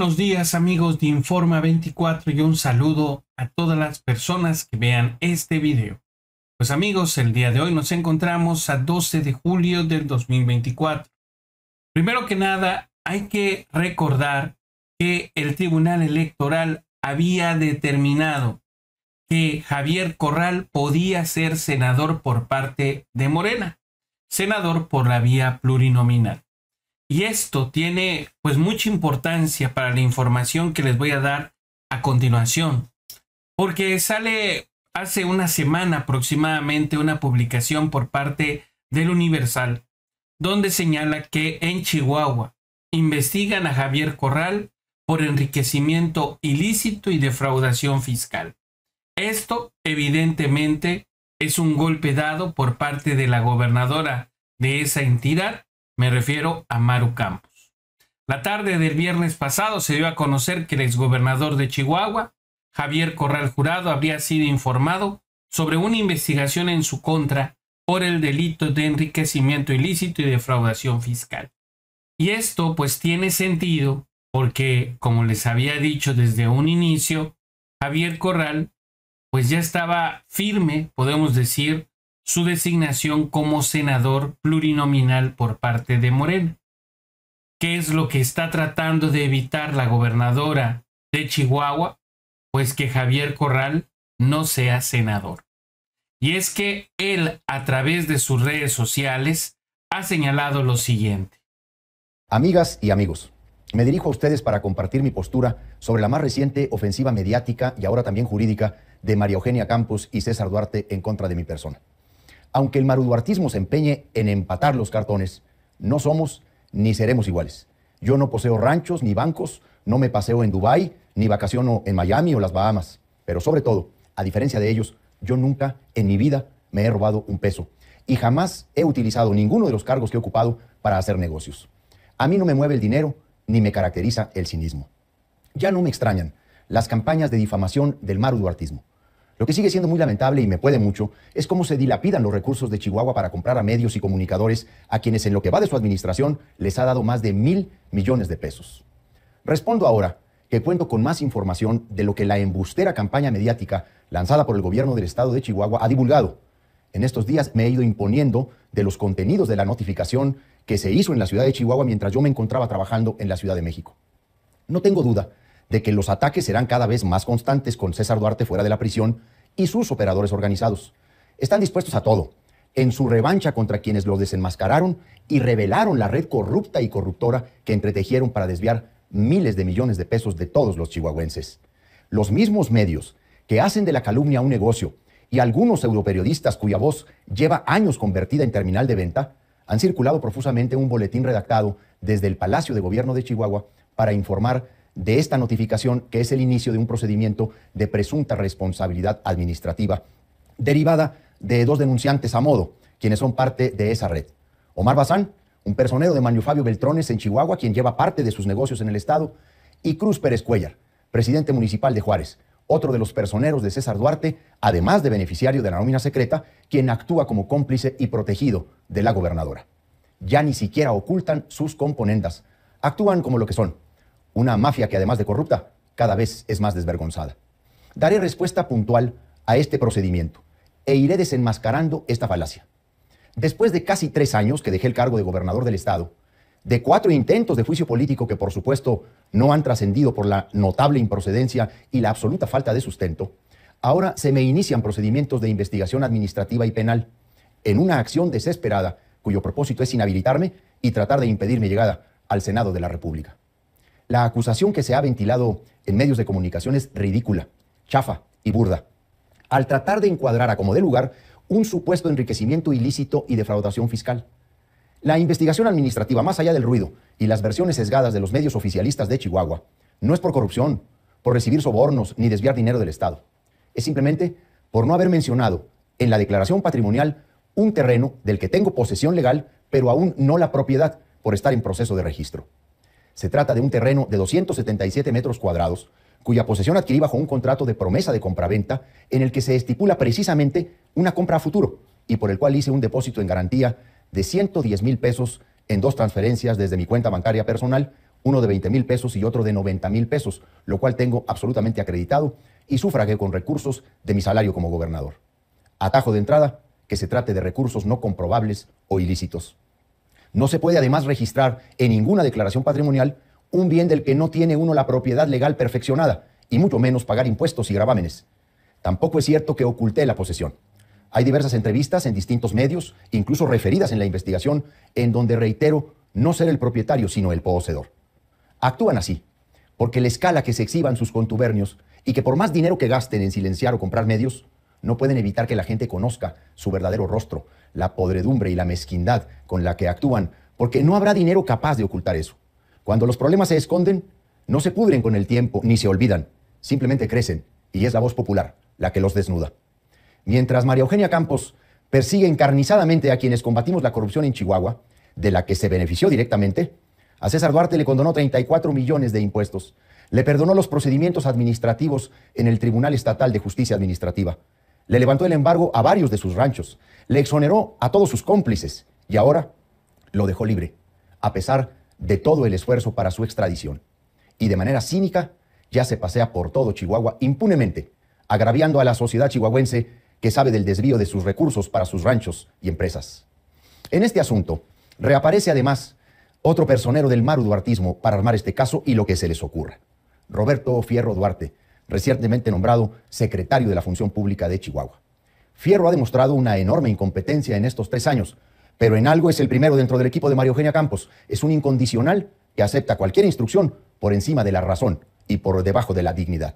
buenos días amigos de Informa 24 y un saludo a todas las personas que vean este video. Pues amigos, el día de hoy nos encontramos a 12 de julio del 2024. Primero que nada, hay que recordar que el Tribunal Electoral había determinado que Javier Corral podía ser senador por parte de Morena, senador por la vía plurinominal. Y esto tiene pues mucha importancia para la información que les voy a dar a continuación. Porque sale hace una semana aproximadamente una publicación por parte del Universal donde señala que en Chihuahua investigan a Javier Corral por enriquecimiento ilícito y defraudación fiscal. Esto evidentemente es un golpe dado por parte de la gobernadora de esa entidad me refiero a Maru Campos. La tarde del viernes pasado se dio a conocer que el exgobernador de Chihuahua, Javier Corral Jurado, habría sido informado sobre una investigación en su contra por el delito de enriquecimiento ilícito y defraudación fiscal. Y esto pues tiene sentido porque, como les había dicho desde un inicio, Javier Corral pues ya estaba firme, podemos decir, su designación como senador plurinominal por parte de Morena. ¿Qué es lo que está tratando de evitar la gobernadora de Chihuahua? Pues que Javier Corral no sea senador. Y es que él, a través de sus redes sociales, ha señalado lo siguiente. Amigas y amigos, me dirijo a ustedes para compartir mi postura sobre la más reciente ofensiva mediática y ahora también jurídica de María Eugenia Campos y César Duarte en contra de mi persona. Aunque el maruduartismo se empeñe en empatar los cartones, no somos ni seremos iguales. Yo no poseo ranchos ni bancos, no me paseo en Dubái, ni vacaciono en Miami o las Bahamas. Pero sobre todo, a diferencia de ellos, yo nunca en mi vida me he robado un peso y jamás he utilizado ninguno de los cargos que he ocupado para hacer negocios. A mí no me mueve el dinero ni me caracteriza el cinismo. Ya no me extrañan las campañas de difamación del maruduartismo. Lo que sigue siendo muy lamentable y me puede mucho es cómo se dilapidan los recursos de Chihuahua para comprar a medios y comunicadores a quienes en lo que va de su administración les ha dado más de mil millones de pesos. Respondo ahora que cuento con más información de lo que la embustera campaña mediática lanzada por el gobierno del estado de Chihuahua ha divulgado. En estos días me he ido imponiendo de los contenidos de la notificación que se hizo en la ciudad de Chihuahua mientras yo me encontraba trabajando en la Ciudad de México. No tengo duda de que los ataques serán cada vez más constantes con César Duarte fuera de la prisión y sus operadores organizados. Están dispuestos a todo, en su revancha contra quienes lo desenmascararon y revelaron la red corrupta y corruptora que entretejieron para desviar miles de millones de pesos de todos los chihuahuenses. Los mismos medios que hacen de la calumnia un negocio y algunos europeriodistas cuya voz lleva años convertida en terminal de venta, han circulado profusamente un boletín redactado desde el Palacio de Gobierno de Chihuahua para informar de esta notificación, que es el inicio de un procedimiento de presunta responsabilidad administrativa derivada de dos denunciantes a modo, quienes son parte de esa red. Omar Bazán, un personero de Manuel Fabio Beltrones en Chihuahua, quien lleva parte de sus negocios en el Estado, y Cruz Pérez Cuellar, presidente municipal de Juárez, otro de los personeros de César Duarte, además de beneficiario de la nómina secreta, quien actúa como cómplice y protegido de la gobernadora. Ya ni siquiera ocultan sus componendas, actúan como lo que son, una mafia que además de corrupta, cada vez es más desvergonzada. Daré respuesta puntual a este procedimiento e iré desenmascarando esta falacia. Después de casi tres años que dejé el cargo de gobernador del estado, de cuatro intentos de juicio político que por supuesto no han trascendido por la notable improcedencia y la absoluta falta de sustento, ahora se me inician procedimientos de investigación administrativa y penal, en una acción desesperada cuyo propósito es inhabilitarme y tratar de impedir mi llegada al Senado de la República. La acusación que se ha ventilado en medios de comunicación es ridícula, chafa y burda. Al tratar de encuadrar a como de lugar un supuesto enriquecimiento ilícito y defraudación fiscal. La investigación administrativa, más allá del ruido y las versiones sesgadas de los medios oficialistas de Chihuahua, no es por corrupción, por recibir sobornos ni desviar dinero del Estado. Es simplemente por no haber mencionado en la declaración patrimonial un terreno del que tengo posesión legal, pero aún no la propiedad por estar en proceso de registro. Se trata de un terreno de 277 metros cuadrados, cuya posesión adquirí bajo un contrato de promesa de compraventa en el que se estipula precisamente una compra a futuro y por el cual hice un depósito en garantía de 110 mil pesos en dos transferencias desde mi cuenta bancaria personal, uno de 20 mil pesos y otro de 90 mil pesos, lo cual tengo absolutamente acreditado y sufragué con recursos de mi salario como gobernador. Atajo de entrada que se trate de recursos no comprobables o ilícitos. No se puede además registrar en ninguna declaración patrimonial un bien del que no tiene uno la propiedad legal perfeccionada, y mucho menos pagar impuestos y gravámenes. Tampoco es cierto que oculte la posesión. Hay diversas entrevistas en distintos medios, incluso referidas en la investigación, en donde reitero no ser el propietario, sino el poseedor. Actúan así, porque la escala que se exhiban sus contubernios y que por más dinero que gasten en silenciar o comprar medios, no pueden evitar que la gente conozca su verdadero rostro, la podredumbre y la mezquindad con la que actúan, porque no habrá dinero capaz de ocultar eso. Cuando los problemas se esconden, no se pudren con el tiempo ni se olvidan, simplemente crecen y es la voz popular la que los desnuda. Mientras María Eugenia Campos persigue encarnizadamente a quienes combatimos la corrupción en Chihuahua, de la que se benefició directamente, a César Duarte le condonó 34 millones de impuestos, le perdonó los procedimientos administrativos en el Tribunal Estatal de Justicia Administrativa, le levantó el embargo a varios de sus ranchos, le exoneró a todos sus cómplices y ahora lo dejó libre, a pesar de todo el esfuerzo para su extradición. Y de manera cínica ya se pasea por todo Chihuahua impunemente, agraviando a la sociedad chihuahuense que sabe del desvío de sus recursos para sus ranchos y empresas. En este asunto, reaparece además otro personero del maru duartismo para armar este caso y lo que se les ocurra. Roberto Fierro Duarte, recientemente nombrado secretario de la Función Pública de Chihuahua. Fierro ha demostrado una enorme incompetencia en estos tres años, pero en algo es el primero dentro del equipo de Mario Eugenia Campos. Es un incondicional que acepta cualquier instrucción por encima de la razón y por debajo de la dignidad.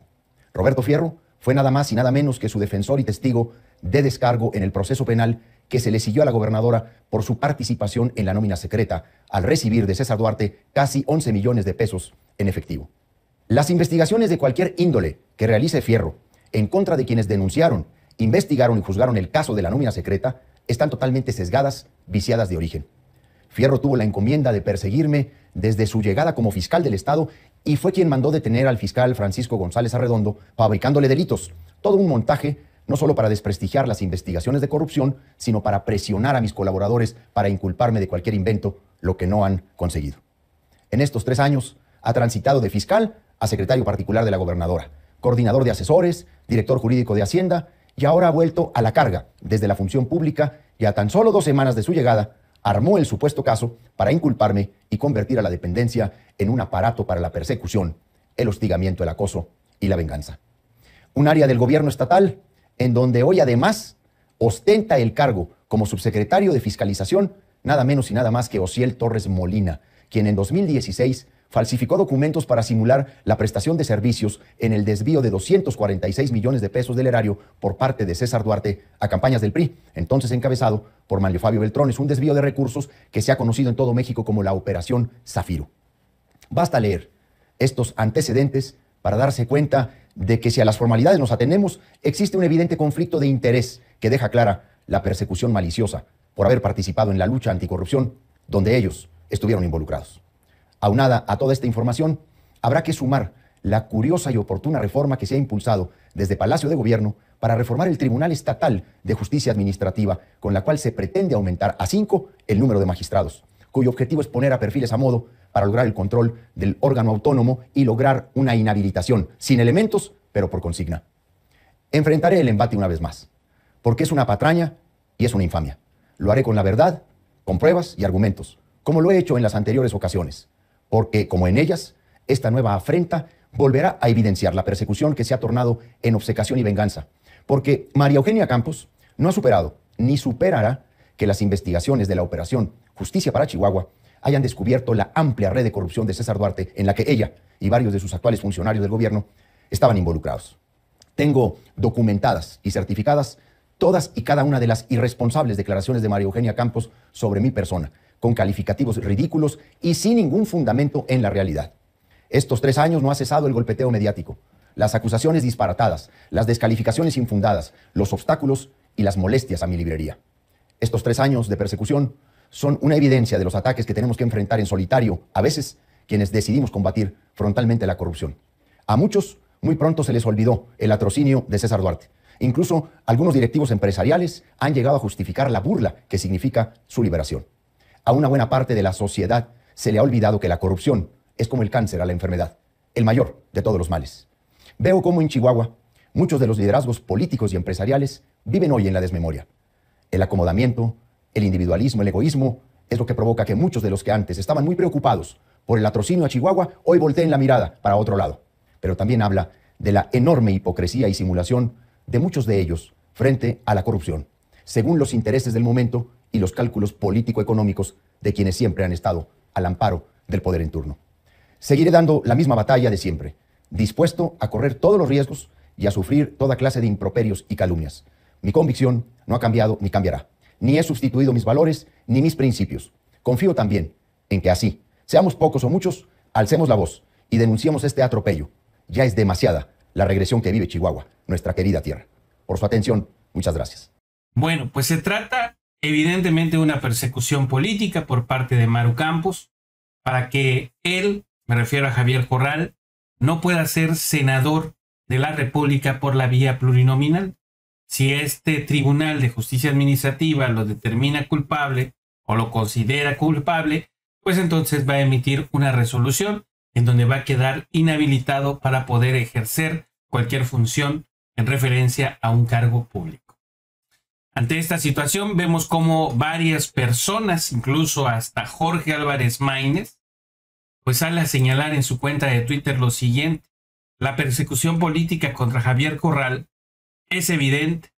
Roberto Fierro fue nada más y nada menos que su defensor y testigo de descargo en el proceso penal que se le siguió a la gobernadora por su participación en la nómina secreta, al recibir de César Duarte casi 11 millones de pesos en efectivo. Las investigaciones de cualquier índole que realice Fierro en contra de quienes denunciaron, investigaron y juzgaron el caso de la nómina secreta están totalmente sesgadas, viciadas de origen. Fierro tuvo la encomienda de perseguirme desde su llegada como fiscal del Estado y fue quien mandó detener al fiscal Francisco González Arredondo fabricándole delitos. Todo un montaje no solo para desprestigiar las investigaciones de corrupción, sino para presionar a mis colaboradores para inculparme de cualquier invento, lo que no han conseguido. En estos tres años ha transitado de fiscal a secretario particular de la gobernadora, coordinador de asesores, director jurídico de Hacienda y ahora ha vuelto a la carga desde la función pública y a tan solo dos semanas de su llegada armó el supuesto caso para inculparme y convertir a la dependencia en un aparato para la persecución, el hostigamiento, el acoso y la venganza. Un área del gobierno estatal en donde hoy además ostenta el cargo como subsecretario de Fiscalización nada menos y nada más que Osiel Torres Molina, quien en 2016 falsificó documentos para simular la prestación de servicios en el desvío de 246 millones de pesos del erario por parte de César Duarte a campañas del PRI, entonces encabezado por Manlio Fabio Es un desvío de recursos que se ha conocido en todo México como la Operación Zafiro. Basta leer estos antecedentes para darse cuenta de que si a las formalidades nos atenemos, existe un evidente conflicto de interés que deja clara la persecución maliciosa por haber participado en la lucha anticorrupción donde ellos estuvieron involucrados. Aunada a toda esta información, habrá que sumar la curiosa y oportuna reforma que se ha impulsado desde Palacio de Gobierno para reformar el Tribunal Estatal de Justicia Administrativa, con la cual se pretende aumentar a cinco el número de magistrados, cuyo objetivo es poner a perfiles a modo para lograr el control del órgano autónomo y lograr una inhabilitación, sin elementos, pero por consigna. Enfrentaré el embate una vez más, porque es una patraña y es una infamia. Lo haré con la verdad, con pruebas y argumentos, como lo he hecho en las anteriores ocasiones porque como en ellas, esta nueva afrenta volverá a evidenciar la persecución que se ha tornado en obsecación y venganza, porque María Eugenia Campos no ha superado ni superará que las investigaciones de la operación Justicia para Chihuahua hayan descubierto la amplia red de corrupción de César Duarte en la que ella y varios de sus actuales funcionarios del gobierno estaban involucrados. Tengo documentadas y certificadas todas y cada una de las irresponsables declaraciones de María Eugenia Campos sobre mi persona, con calificativos ridículos y sin ningún fundamento en la realidad. Estos tres años no ha cesado el golpeteo mediático, las acusaciones disparatadas, las descalificaciones infundadas, los obstáculos y las molestias a mi librería. Estos tres años de persecución son una evidencia de los ataques que tenemos que enfrentar en solitario, a veces quienes decidimos combatir frontalmente la corrupción. A muchos muy pronto se les olvidó el atrocinio de César Duarte. Incluso algunos directivos empresariales han llegado a justificar la burla que significa su liberación. A una buena parte de la sociedad se le ha olvidado que la corrupción es como el cáncer a la enfermedad, el mayor de todos los males. Veo cómo en Chihuahua muchos de los liderazgos políticos y empresariales viven hoy en la desmemoria. El acomodamiento, el individualismo, el egoísmo es lo que provoca que muchos de los que antes estaban muy preocupados por el latrocinio a Chihuahua hoy volteen la mirada para otro lado. Pero también habla de la enorme hipocresía y simulación de muchos de ellos frente a la corrupción, según los intereses del momento y los cálculos político-económicos de quienes siempre han estado al amparo del poder en turno. Seguiré dando la misma batalla de siempre, dispuesto a correr todos los riesgos y a sufrir toda clase de improperios y calumnias. Mi convicción no ha cambiado ni cambiará, ni he sustituido mis valores ni mis principios. Confío también en que así, seamos pocos o muchos, alcemos la voz y denunciemos este atropello. Ya es demasiada la regresión que vive Chihuahua, nuestra querida tierra. Por su atención, muchas gracias. Bueno, pues se trata evidentemente una persecución política por parte de Maru Campos para que él, me refiero a Javier Corral, no pueda ser senador de la República por la vía plurinominal. Si este Tribunal de Justicia Administrativa lo determina culpable o lo considera culpable, pues entonces va a emitir una resolución en donde va a quedar inhabilitado para poder ejercer cualquier función en referencia a un cargo público. Ante esta situación vemos como varias personas, incluso hasta Jorge Álvarez Maínez, pues sale a señalar en su cuenta de Twitter lo siguiente. La persecución política contra Javier Corral es evidente.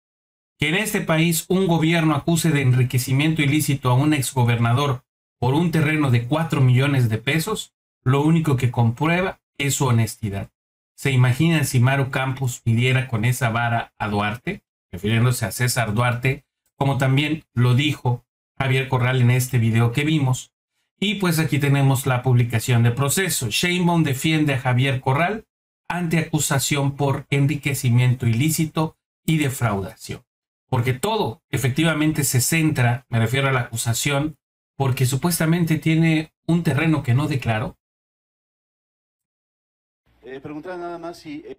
Que en este país un gobierno acuse de enriquecimiento ilícito a un exgobernador por un terreno de 4 millones de pesos, lo único que comprueba es su honestidad. ¿Se imaginan si Maru Campos pidiera con esa vara a Duarte? refiriéndose a César Duarte, como también lo dijo Javier Corral en este video que vimos. Y pues aquí tenemos la publicación de proceso. Sheinbaum defiende a Javier Corral ante acusación por enriquecimiento ilícito y defraudación. Porque todo efectivamente se centra, me refiero a la acusación, porque supuestamente tiene un terreno que no declaró. Eh, preguntar nada más si eh,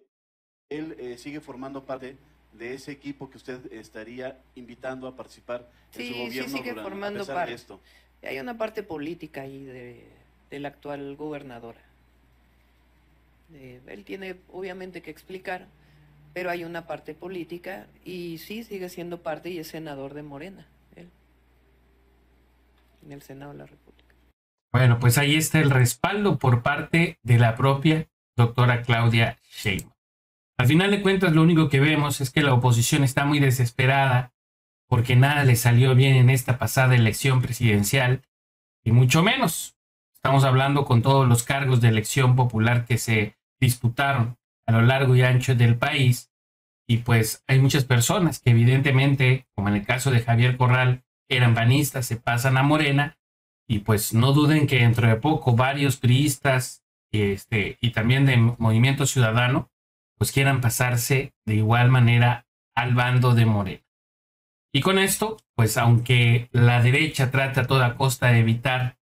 él eh, sigue formando parte de ese equipo que usted estaría invitando a participar en su gobierno sí sigue formando parte. Hay una parte política ahí de, la actual gobernadora. él tiene obviamente que explicar, pero hay una parte política y sí sigue siendo parte y es senador de Morena, él, en el Senado de la República. Bueno, pues ahí está el respaldo por parte de la propia doctora Claudia Sheinbaum. Al final de cuentas, lo único que vemos es que la oposición está muy desesperada porque nada le salió bien en esta pasada elección presidencial, y mucho menos. Estamos hablando con todos los cargos de elección popular que se disputaron a lo largo y ancho del país, y pues hay muchas personas que evidentemente, como en el caso de Javier Corral, eran banistas, se pasan a Morena, y pues no duden que dentro de poco varios priistas este, y también de Movimiento Ciudadano pues quieran pasarse de igual manera al bando de Morena. Y con esto, pues aunque la derecha trata a toda costa de evitar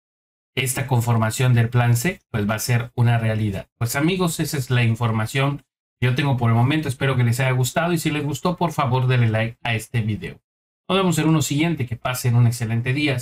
esta conformación del plan C, pues va a ser una realidad. Pues amigos, esa es la información que yo tengo por el momento. Espero que les haya gustado y si les gustó, por favor, denle like a este video. Nos vemos en uno siguiente. Que pasen un excelente día.